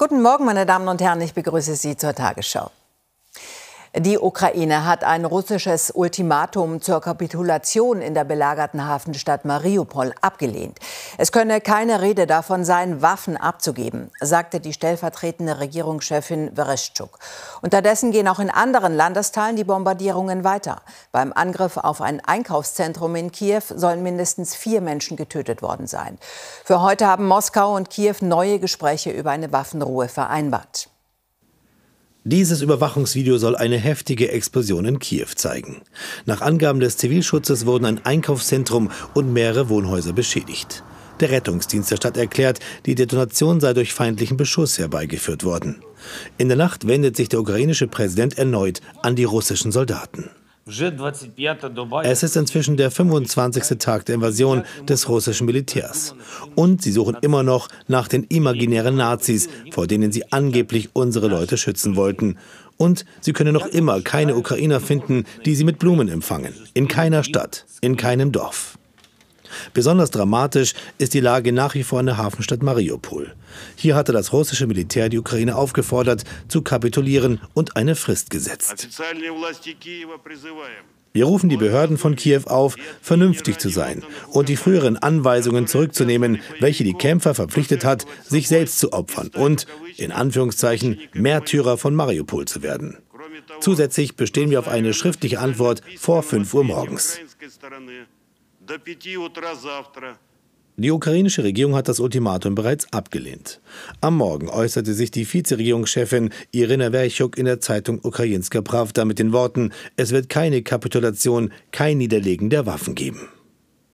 Guten Morgen, meine Damen und Herren, ich begrüße Sie zur Tagesschau. Die Ukraine hat ein russisches Ultimatum zur Kapitulation in der belagerten Hafenstadt Mariupol abgelehnt. Es könne keine Rede davon sein, Waffen abzugeben, sagte die stellvertretende Regierungschefin Vereshchuk. Unterdessen gehen auch in anderen Landesteilen die Bombardierungen weiter. Beim Angriff auf ein Einkaufszentrum in Kiew sollen mindestens vier Menschen getötet worden sein. Für heute haben Moskau und Kiew neue Gespräche über eine Waffenruhe vereinbart. Dieses Überwachungsvideo soll eine heftige Explosion in Kiew zeigen. Nach Angaben des Zivilschutzes wurden ein Einkaufszentrum und mehrere Wohnhäuser beschädigt. Der Rettungsdienst der Stadt erklärt, die Detonation sei durch feindlichen Beschuss herbeigeführt worden. In der Nacht wendet sich der ukrainische Präsident erneut an die russischen Soldaten. Es ist inzwischen der 25. Tag der Invasion des russischen Militärs. Und sie suchen immer noch nach den imaginären Nazis, vor denen sie angeblich unsere Leute schützen wollten. Und sie können noch immer keine Ukrainer finden, die sie mit Blumen empfangen. In keiner Stadt, in keinem Dorf. Besonders dramatisch ist die Lage nach wie vor in der Hafenstadt Mariupol. Hier hatte das russische Militär die Ukraine aufgefordert, zu kapitulieren und eine Frist gesetzt. Wir rufen die Behörden von Kiew auf, vernünftig zu sein und die früheren Anweisungen zurückzunehmen, welche die Kämpfer verpflichtet hat, sich selbst zu opfern und, in Anführungszeichen, Märtyrer von Mariupol zu werden. Zusätzlich bestehen wir auf eine schriftliche Antwort vor 5 Uhr morgens. Die ukrainische Regierung hat das Ultimatum bereits abgelehnt. Am Morgen äußerte sich die Vizeregierungschefin Irina Verchuk in der Zeitung Ukrainska Pravda mit den Worten, es wird keine Kapitulation, kein Niederlegen der Waffen geben.